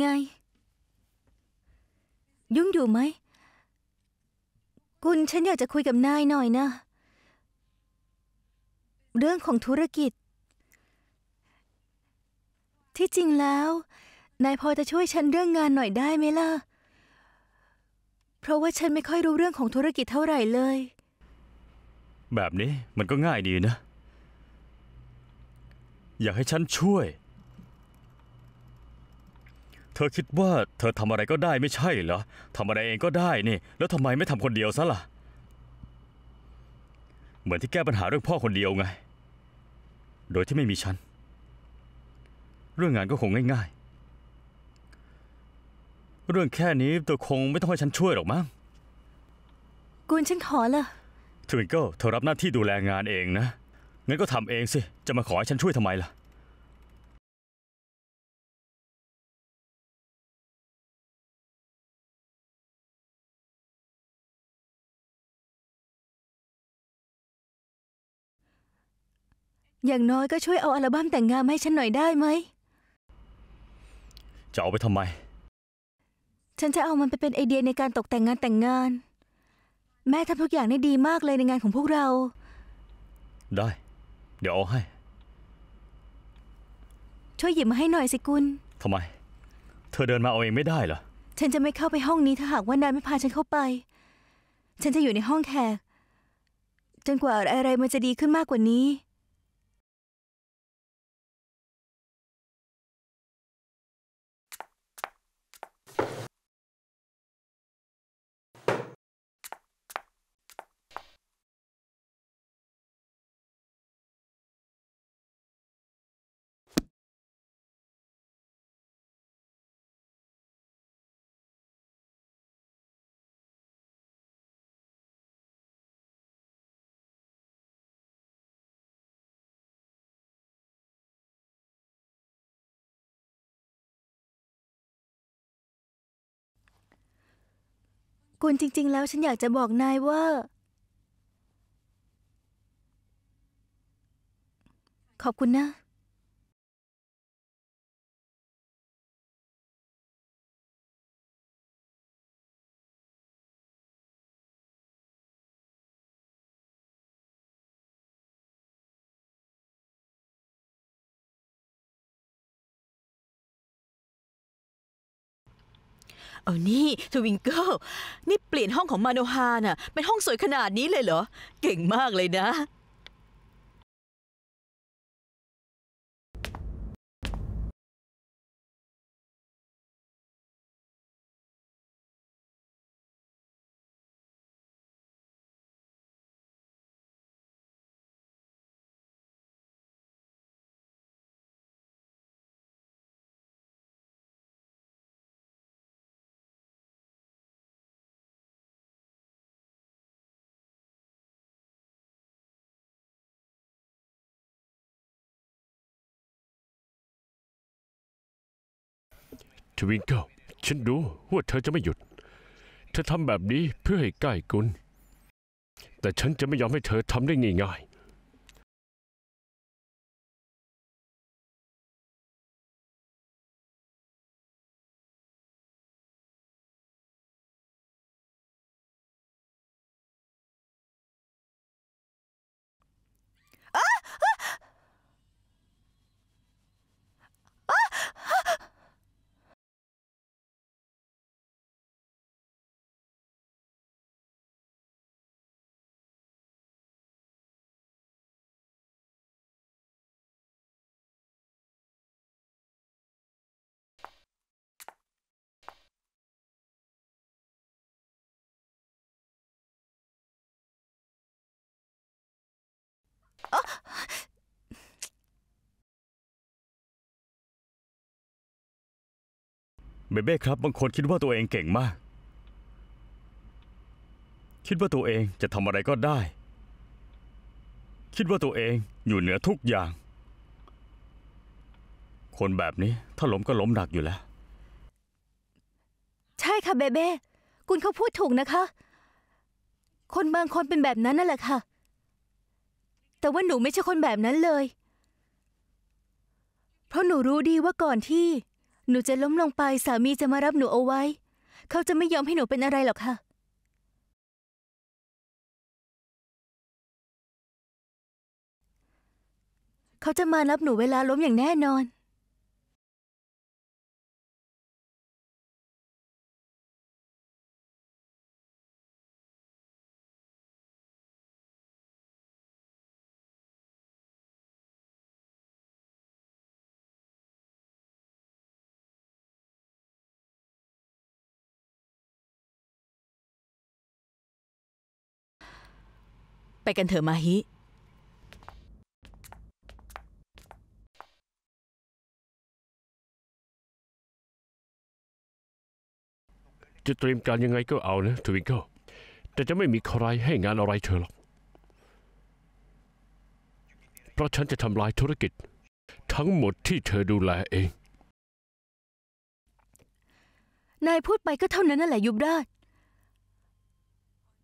ไง ยุ่งอยู่ไหมคุณฉันอยากจะคุยกับนายหน่อยนะ เรื่องของธุรกิจ ที่จริงแล้ว นายพอจะช่วยฉันเรื่องงานหน่อยได้ไหมล่ะ เพราะว่าฉันไม่ค่อยรู้เรื่องของธุรกิจเท่าไหร่เลย แบบนี้มันก็ง่ายดีนะ อยากให้ฉันช่วยเธอคิดว่าเธอทำอะไรก็ได้ไม่ใช่เหรอทำอะไรเองก็ได้นี่แล้วทำไมไม่ทำคนเดียวซะล่ะ เหมือนที่แก้ปัญหาเรื่องพ่อคนเดียวไง โดยที่ไม่มีฉัน เรื่องงานก็คงง่ายๆ เรื่องแค่นี้เธอคงไม่ต้องให้ฉันช่วยหรอกมั้ง กูนฉันขอละทวิงเกิลเธอรับหน้าที่ดูแลงานเองนะ งั้นก็ทำเองสิ จะมาขอให้ฉันช่วยทำไมล่ะอย่างน้อยก็ช่วยเอาอัลบั้มแต่งงานมาให้ฉันหน่อยได้ไหม จะเอาไปทำไม ฉันจะเอามันไปเป็นไอเดียในการตกแต่งงานแต่งงาน แม่ทำทุกอย่างได้ดีมากเลยในงานของพวกเรา ได้ เดี๋ยวเอาให้ ช่วยหยิบมาให้หน่อยสิกุลทำไม เธอเดินมาเอาเองไม่ได้เหรอ ฉันจะไม่เข้าไปห้องนี้ถ้าหากว่านายไม่พาฉันเข้าไป ฉันจะอยู่ในห้องแขกจนกว่าอะไรมันจะดีขึ้นมากกว่านี้คุณจริง ๆ แล้วฉันอยากจะบอกนายว่า ขอบคุณนะเอานี่ทวิงเกิลนี่เปลี่ยนห้องของมาโนฮาน่ะเป็นห้องสวยขนาดนี้เลยเหรอ เก่งมากเลยนะทวิงเกิลฉันรู้ว่าเธอจะไม่หยุด เธอทำแบบนี้เพื่อให้ใกล้กุน แต่ฉันจะไม่ยอมให้เธอทำได้ง่ายเบเบ้ครับ บางคนคิดว่าตัวเองเก่งมาก คิดว่าตัวเองจะทำอะไรก็ได้ คิดว่าตัวเองอยู่เหนือทุกอย่าง คนแบบนี้ถ้าล้มก็ล้มหนักอยู่แล้ว ใช่ค่ะเบเบ้คุณเขาพูดถูกนะคะ คนบางคนเป็นแบบนั้นนั่นแหละค่ะแต่ว่าหนูไม่ใช่คนแบบนั้นเลย เพราะหนูรู้ดีว่าก่อนที่ หนูจะล้มลงไปสามีจะมารับหนูเอาไว้ เขาจะไม่ยอมให้หนูเป็นอะไรหรอกค่ะ เขาจะมารับหนูเวลาล้มอย่างแน่นอนไปกันเถอะมาฮิ จะเตรียมการยังไงก็เอานะ ทวิงเกิลแต่จะไม่มีใครให้งานอะไรเธอหรอก เพราะฉันจะทำลายธุรกิจทั้งหมดที่เธอดูแลเอง นายพูดไปก็เท่านั้นแหละยุบราช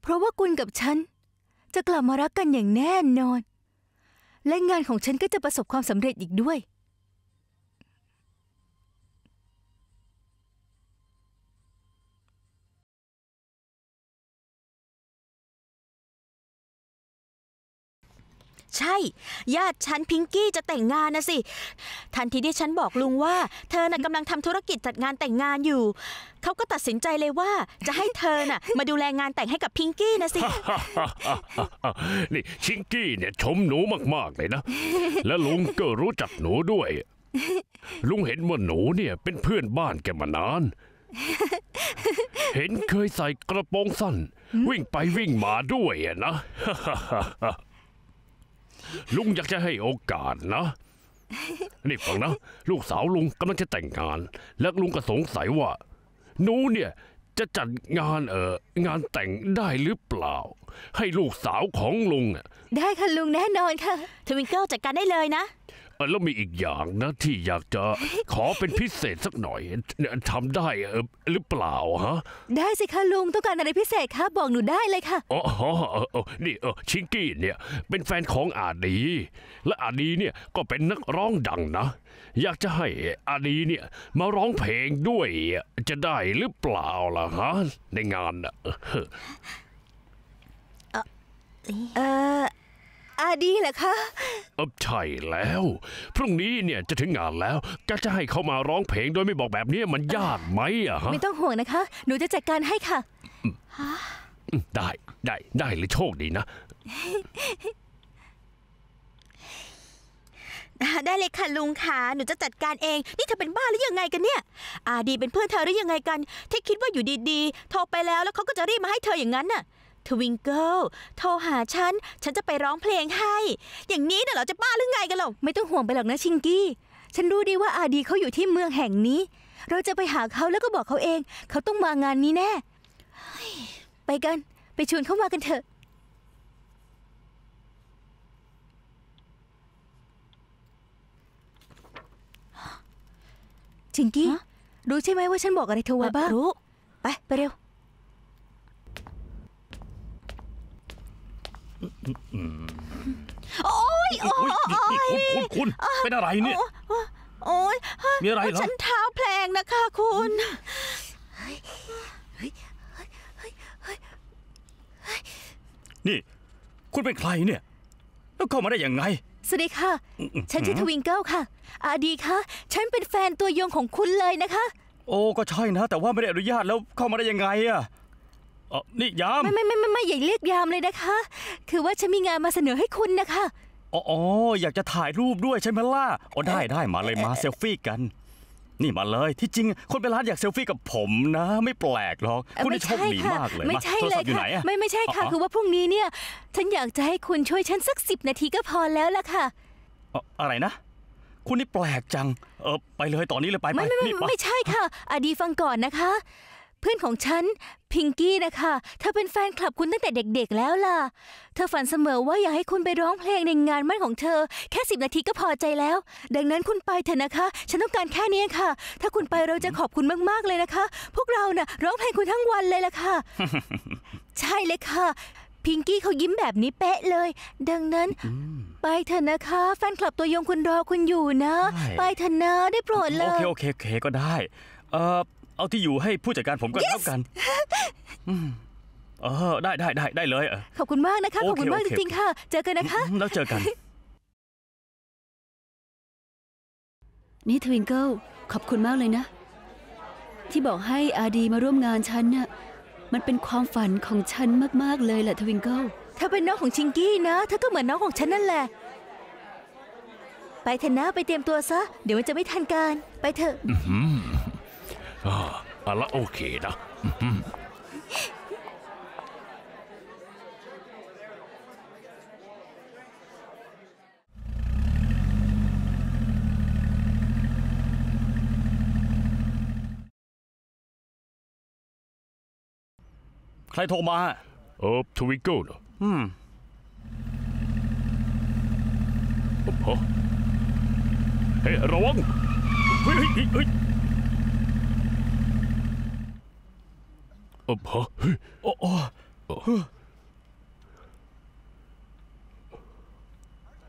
เพราะว่าคุณกับฉันจะกลับมารักกันอย่างแน่นอน และงานของฉันก็จะประสบความสำเร็จอีกด้วยใช่ ญาติฉันพิงกี้จะแต่งงานนะสิ ทันทีที่ฉันบอกลุงว่าเธอน่ะกำลังทำธุรกิจจัดงานแต่งงานอยู่เขาก็ตัดสินใจเลยว่าจะให้เธอน่ะ มาดูแลงานแต่งให้กับพิงกี้นะสินี่ชิงกี้เนี่ยชมหนูมากๆเลยนะ และลุงก็รู้จักหนูด้วย ลุงเห็นว่าหนูเนี่ย เป็นเพื่อนบ้านแกมานาน เห็นเคยใส่กระโปรงสั้น วิ่งไปวิ่งมาด้วยอะนะลุงอยากจะให้โอกาสนะ นี่ฟังนะ ลูกสาวลุงกำลังจะแต่งงาน และลุงก็สงสัยว่าหนูเนี่ยจะจัดงานเอองานแต่งได้หรือเปล่า ให้ลูกสาวของลุงอ่ะได้ค่ะลุงแน่นอนค่ะทวินเกิลจัดการได้เลยนะแล้วมีอีกอย่างนะ ที่อยากจะขอเป็นพิเศษสักหน่อยทำได้เออหรือเปล่าฮะได้สิคะลุงต้องการอะไรพิเศษคะบอกหนูได้เลยค่ะอ๋อนี่เออชิงกี้เนี่ย เป็นแฟนของอาดีและอาดีเนี่ยก็เป็นนักร้องดังนะอยากจะให้อดีเนี่ยมาร้องเพลงด้วย จะได้หรือเปล่าล่ะฮะในงานอะเอออาดีเหรอคะออใช่แล้วพรุ่งนี้เนี่ยจะถึงงานแล้วก็จะให้เขามาร้องเพลงโดยไม่บอกแบบนี้มันยากไหมอะฮะไม่ต้องห่วงนะคะ หนูจะจัดการให้ค่ะได้ได้ได้เลยโชคดีนะได้เลยค่ะลุงค่ะหนูจะจัดการเอง นี่เธอเป็นบ้าหรือยังไงกันเนี่ย อาดีเป็นเพื่อนเธอหรือยังไงกัน ที่คิดว่าอยู่ดีๆ โทรไปแล้วแล้วเขาก็จะรีบมาให้เธออย่างนั้นน่ะ ทวิงเกิล โทรหาฉัน ฉันจะไปร้องเพลงให้ อย่างนี้เดี่ยเราจะบ้าหรือไงกันหรอไม่ต้องห่วงไปหรอกนะชิงกี้ ฉันรู้ดีว่าอาดีเขาอยู่ที่เมืองแห่งนี้ เราจะไปหาเขาแล้วก็บอกเขาเอง เขาต้องมางานนี้แน่ ไปกัน ไปชวนเขามากันเถอะชิงกี้ รู้ใช่ไหมว่าฉันบอกอะไรเธอไว้บ้างรู้ไป ไปเร็ว โอ๊ย โอ๊ยคุณคุณ คุณ เป็นอะไรเนี่ย โอ๊ย มีอะไรเหรอ ฉันเท้าแพลงนะคะคุณ นี่ คุณเป็นใครเนี่ย แล้วเข้ามาได้ยังไงสวัสดีค่ะฉันชื่อทวิงเกิลค่ะอาดีค่ะ ฉันเป็นแฟนตัวยงของคุณเลยนะคะ โอ้ ก็ใช่นะ แต่ว่าไม่ได้อนุญาตแล้วเข้ามาได้ยังไงอะออนี่ยาม ไม่ไม่ไม่ไม่ไม่อย่าเรียกยามเลยนะคะ คือว่าฉันมีงานมาเสนอให้คุณนะคะ อ๋ออยากจะถ่ายรูปด้วยใช่ไหมล่ะอ๋อได้ได้มาเลยมาเซลฟี่กันนี่มาเลย ที่จริง คนเป็นร้านอยากเซลฟี่กับผมนะ ไม่แปลกหรอก คุณนี่โชคดีมากเลย ไม่ใช่เลยค่ะไม่ไม่ใช่ค่ะ คือว่าพรุ่งนี้เนี่ย ฉันอยากจะให้คุณช่วยฉันสักสิบนาทีก็พอแล้วล่ะค่ะ อะไรนะ คุณนี่แปลกจังเออไปเลยตอนนี้เลยไปไม่ไม่ไม่ไม่ใช่ค่ะอดีฟังก่อนนะคะเพื่อนของฉัน พิงกี้นะคะเธอเป็นแฟนคลับคุณตั้งแต่เด็ก ๆ แล้วล่ะ เธอฝันเสมอว่า อยากให้คุณไปร้องเพลงในงานมั่นของเธอ แค่สิบนาทีก็พอใจแล้ว ดังนั้นคุณไปเถอะนะคะ ฉันต้องการแค่นี้ค่ะ ถ้าคุณไปเราจะขอบคุณมากๆเลยนะคะ พวกเราเน่ะร้องเพลงคุณทั้งวันเลยล่ะค่ะ ใช่เลยค่ะ พิงกี้เขายิ้มแบบนี้เป๊ะเลย ดังนั้นไปเถอะนะคะแฟนคลับตัวยงคุณรอคุณอยู่นะ ไปเถอะนะได้โปรดเลโอเคโอเคโอเคก็ได้เออเอาที่อยู่ให้ผู้จัดการผมก็แล้วกันเออ ได้ได้ได้ได้เลยเออขอบคุณมากนะคะ ขอบคุณมากจริงๆค่ะ เจอกันนะคะ แล้วเจอกัน นี่ทวิงเกิล ขอบคุณมากเลยนะ ที่บอกให้อาดีมาร่วมงานฉันเนี่ยมันเป็นความฝันของฉันมาก ๆ เลยแหละทวิงเกิล เธอเป็นน้องของชิงกี้นะ เธอก็เหมือนน้องของฉันนั่นแหละ ไปเถอะนะ ไปเตรียมตัวซะ เดี๋ยวมันจะไม่ทันการ ไปเถอะอะาเละโอเคนะใครโทรมาเอ่อทวิกเกิลเหรออืมโอ้โหเฮ้ยระวังเฮ้ยเฮ้ยเฮ้ยเออฮะเฮ้ยอ้อ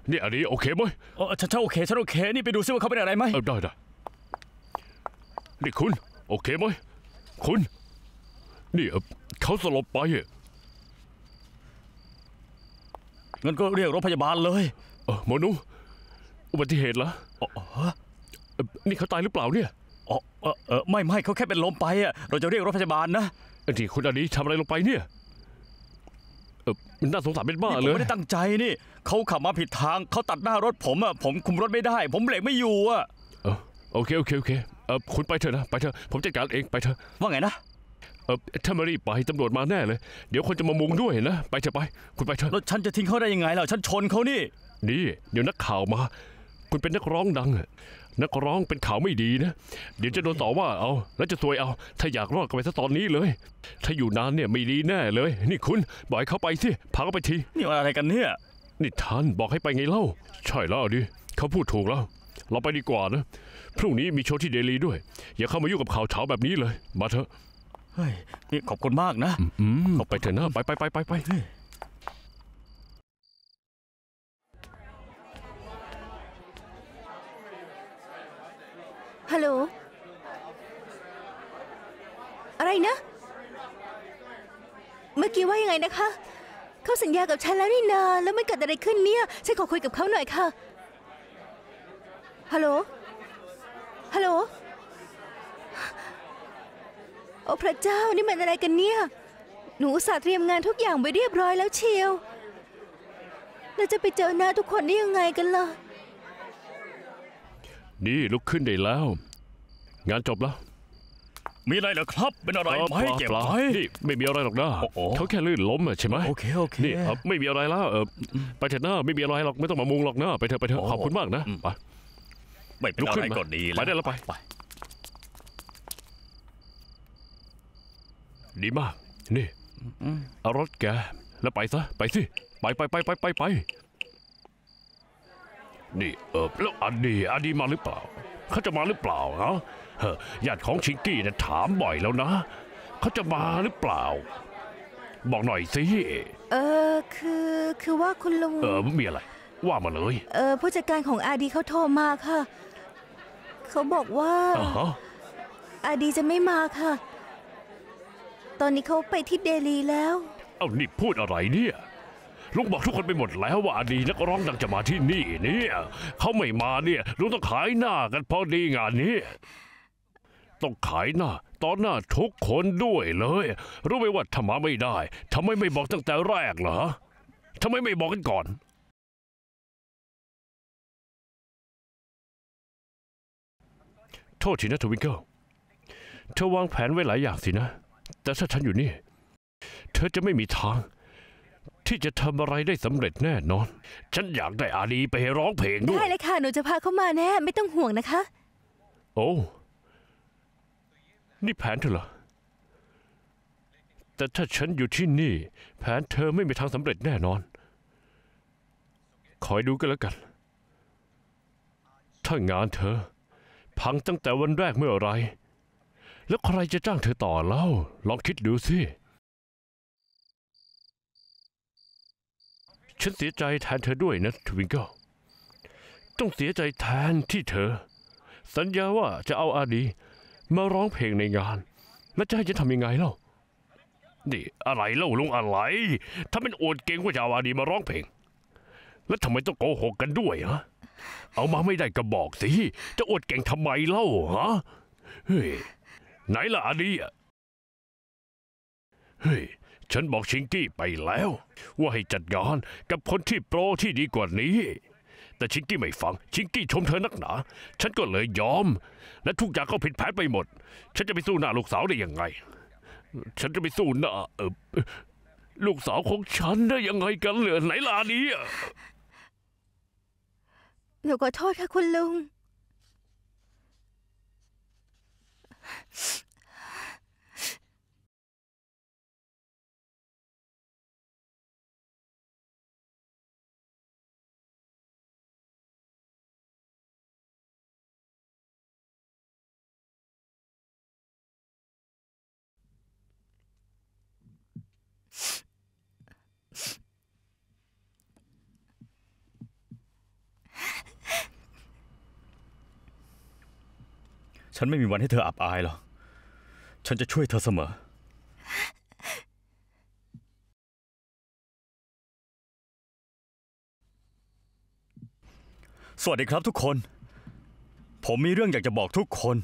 นี่อันนี้โอเคไหมเออฉันโอเคฉันโอเคนี่ไปดูซิว่าเขาเป็นอะไรไหมเออได้ได้นี่คุณโอเคไหมคุณนี่เขาสลบไปงั้นก็เรียกรถพยาบาลเลย เออมนุอุบัติเหตุเหรอนี่เขาตายหรือเปล่าเนี่ยอ๋อเออไม่ไม่เขาแค่เป็นลมไปอ่ะเราจะเรียกรถพยาบาลนะที่คุณอันนี้ทำอะไรลงไปเนี่ยมันน่าสงสารเป็นบ้าเลยผเลมยไม่ได้ตั้งใจนี่ เขาขับมาผิดทาง เขาตัดหน้ารถผมอ่ะผมคุมรถไม่ได้ ผมเบรกไม่อยู่อ่ะโอเคโอเคโอเคเออคุณไปเถอะนะ ไปเถอะ ผมจัดการเอง ไปเถอะ ว่าไงนะเออถ้าไม่รีบไปตำรวจมาแน่เลย เดี๋ยวคนจะมามุงด้วยนะ ไปเถอะไป คุณไปเถอะ รถฉันจะทิ้งเขาได้ยังไงล่ะฉันชนเขานี่นี่เดี๋ยวนักข่าวมา คุณเป็นนักร้องดังอะนักร้องเป็นข่าวไม่ดีนะ เดี๋ยวจะโดนต่อว่าเอาแล้วจะซวยเอา ถ้าอยากรอดก็ไปซะตอนนี้เลย ถ้าอยู่นานเนี่ยไม่ดีแน่เลย นี่คุณบอกให้เขาไปสิพาเขาไปที นี่อะไรกันเนี่ยนี่ท่านบอกให้ไปไงเล่าใช่แล้วดิเขาพูดถูกแล้ว เราไปดีกว่านะพรุ่งนี้มีโชว์ที่เดลีด้วยอย่าเข้ามายุ่งกับข่าวเฉาแบบนี้เลย มาเถอะเฮ้ยนี่ขอบคุณมากนะอืมเอาไปเถอะนะไปไปไปไปไปฮัลโหล อะไรนะ เมื่อกี้ว่ายังไงนะคะ เขาสัญญากับฉันแล้วนี่นา แล้วมันเกิดอะไรขึ้นเนี่ย ฉันขอคุยกับเขาหน่อยค่ะ ฮัลโหล ฮัลโหล โอ้พระเจ้านี่มันอะไรกันเนี่ย หนูสาเตรียมงานทุกอย่างไว้เรียบร้อยแล้วเชียว แล้วจะไปเจอหน้าทุกคนได้ยังไงกันล่ะนี่ ลุกขึ้นได้แล้ว งานจบแล้ว มีอะไรเหรอครับ เป็นอะไรไหมเจ็บไห้นี่ไม่มีอะไรหรอกนะเขาแค่ลื่นล้มอะใช่ไหมโอเคโอเคนี่ไม่มีอะไรแล้ว เออไปเถอะนะไม่มีอะไรหรอกไม่ต้องมามุงหรอกนะไปเถอะไปเถอะขอบคุณมากนะไปไม่เป็นอะไรก็ดีแล้วไปได้แล้วไป ดีมาก นี่เอารถแกแล้วไปซะไปสิไปไปไปไปไปไปนี่เออแล้วอันนี้อันนี้มาหรือเปล่า เขาจะมาหรือเปล่าฮะเญาติของชิงกี้เนี่ยถามบ่อยแล้วนะ เขาจะมาหรือเปล่า บอกหน่อยสิเออคือ คือว่าคุณลุงเออมีอะไร ว่ามาเลยเออผู้จัดการของอาดีเขาโทรมาค่ะเขาบอกว่าอาดีจะไม่มาค่ะ ตอนนี้เขาไปที่เดลีแล้ว เอานี่พูดอะไรเนี่ยลุงบอกทุกคนไปหมดแล้วว่าอดีนักร้องดังจะมาที่นี่เนี่ยเขาไม่มาเนี่ยลุงต้องขายหน้ากันพอดีงานนี้ต้องขายหน้าตอนหน้าทุกคนด้วยเลย รู้ไหมว่าทำไมไม่ได้ทำไมไม่บอกตั้งแต่แรกเหรอทำไมไม่บอกกันก่อน โทษทีนะทวิงเกิลเธอวางแผนไว้หลายอย่างสินะ แต่ถ้าฉันอยู่นี่ เธอจะไม่มีทางที่จะทำอะไรได้สำเร็จแน่นอน ฉันอยากได้อาลีไปร้องเพลงด้วยได้เลยค่ะ หนูจะพาเขามาแน่ ไม่ต้องห่วงนะคะ โอ้ นี่แผนเธอเหรอแต่ถ้าฉันอยู่ที่นี่ แผนเธอไม่มีทางสำเร็จแน่นอน คอยดูกันแล้วกัน ถ้างานเธอ พังตั้งแต่วันแรกเมื่ออไร แล้วใครจะจ้างเธอต่อเล่า ลองคิดดูสิฉันเสียใจแทนเธอด้วยนะทวิงเกิลต้องเสียใจแทนที่เธอ สัญญาว่าจะเอาอาดีมาร้องเพลงในงานแล้วจะให้ฉันทำยังไงเล่า นี่อะไรเล่าลุงอะไร ถ้าเป็นโอดเก่งว่าจะเอาอาดีมาร้องเพลง แล้วทำไมต้องโกหกกันด้วยฮะ เอามาไม่ได้ก็บอกสิ จะอดเก่งทำไมเล่าฮะ เฮ้ยไหนล่ะอาดีอ่ะเฮ้ยฉันบอกชิงกี้ไปแล้ว ว่าให้จัดงานกับคนที่โปรที่ดีกว่านี้ แต่ชิงกี้ไม่ฟัง ชิงกี้ชมเธอนักหนา ฉันก็เลยยอมและทุกอย่างก็ผิดแผนไปหมด ฉันจะไปสู้หน้าลูกสาวได้ยังไง ฉันจะไปสู้หน้าเออลูกสาวของฉันได้ยังไงกันเหลือไหนล่ะนี้หนูขอโทษค่ะคุณลุงฉันไม่มีวันให้เธออับอายหรอก ฉันจะช่วยเธอเสมอ สวัสดีครับทุกคน ผมมีเรื่องอยากจะบอกทุกคน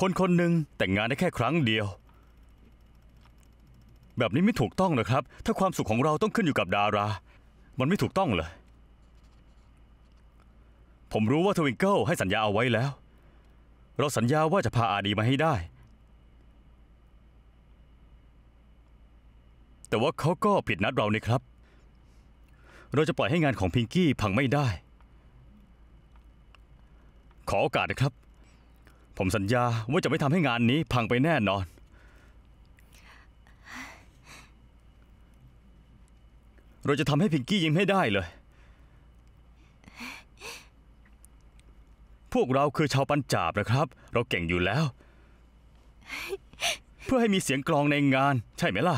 คนคนหนึ่งแต่งงานได้แค่ครั้งเดียว แบบนี้ไม่ถูกต้องนะครับ ถ้าความสุขของเราต้องขึ้นอยู่กับดารา มันไม่ถูกต้องเลยผมรู้ว่าทวิงเกิลให้สัญญาเอาไว้แล้ว เราสัญญาว่าจะพาอาดีมาให้ได้ แต่ว่าเขาก็ผิดนัดเรานี่ครับ เราจะปล่อยให้งานของพิงกี้พังไม่ได้ ขอโอกาสนะครับ ผมสัญญาว่าจะไม่ทำให้งานนี้พังไปแน่นอน เราจะทำให้พิงกี้ยิ้มให้ได้เลยพวกเราคือชาวปัญจาบนะครับ เราเก่งอยู่แล้ว เพื่อให้มีเสียงกลองในงาน ใช่ไหมล่ะ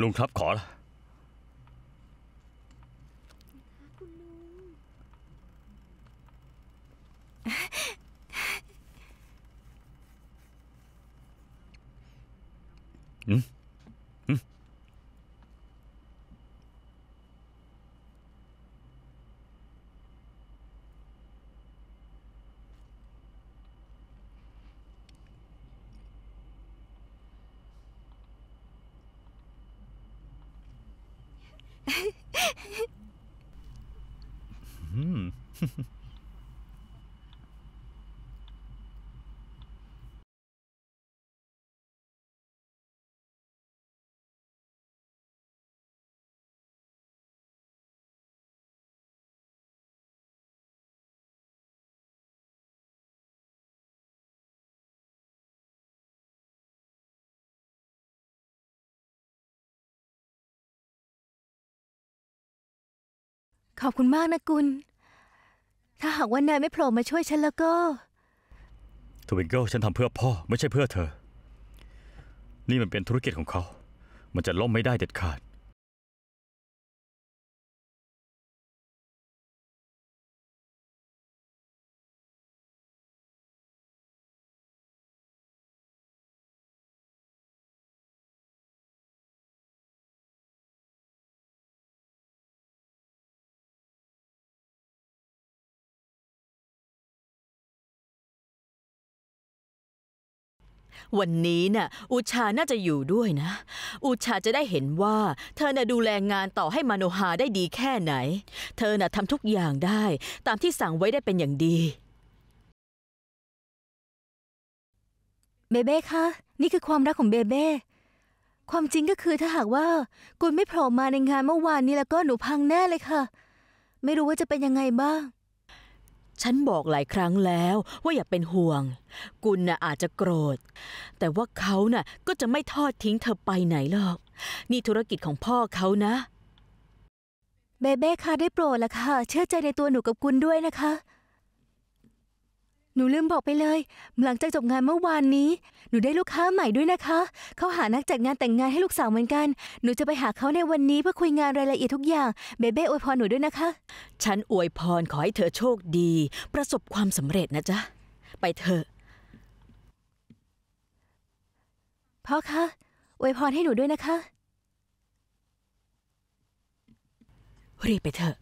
ลุงครับขอละフフ。ขอบคุณมากนะกุล ถ้าหากว่านายไม่โผล่มาช่วยฉันแล้วก็ทวิงเกิลฉันทำเพื่อพ่อไม่ใช่เพื่อเธอ นี่มันเป็นธุรกิจของเขา มันจะล่มไม่ได้เด็ดขาดวันนี้น่ะอุชาน่าจะอยู่ด้วยนะ อุชาจะได้เห็นว่าเธอน่ะดูแลงานต่อให้มโนฮาได้ดีแค่ไหน เธอน่ะทำทุกอย่างได้ตามที่สั่งไว้ได้เป็นอย่างดีเบเบ้คะ นี่คือความรักของเบเบ้ความจริงก็คือถ้าหากว่าคุณไม่โผล่มาในงานเมื่อวานนี้แล้วก็หนูพังแน่เลยค่ะ ไม่รู้ว่าจะเป็นยังไงบ้างฉันบอกหลายครั้งแล้วว่าอย่าเป็นห่วงกุลน่ะอาจจะโกรธ แต่ว่าเขาน่ะก็จะไม่ทอดทิ้งเธอไปไหนหรอก นี่ธุรกิจของพ่อเขานะเบเบ้คะได้โปรดละค่ะ เชื่อใจในตัวหนูกับกุลด้วยนะคะหนูลืมบอกไปเลยหลังจากจบงานเมื่อวานนี้ หนูได้ลูกค้าใหม่ด้วยนะคะเขาหานักจัดงานแต่งงานให้ลูกสาวเหมือนกัน หนูจะไปหาเขาในวันนี้เพื่อคุยงานรายละเอียดทุกอย่าง เบเบ้อวยพรหนูด้วยนะคะ ฉันอวยพรขอให้เธอโชคดี ประสบความสำเร็จนะจ๊ะไปเถอะพ่อคะอวยพรให้หนูด้วยนะคะ รีบไปเถอะ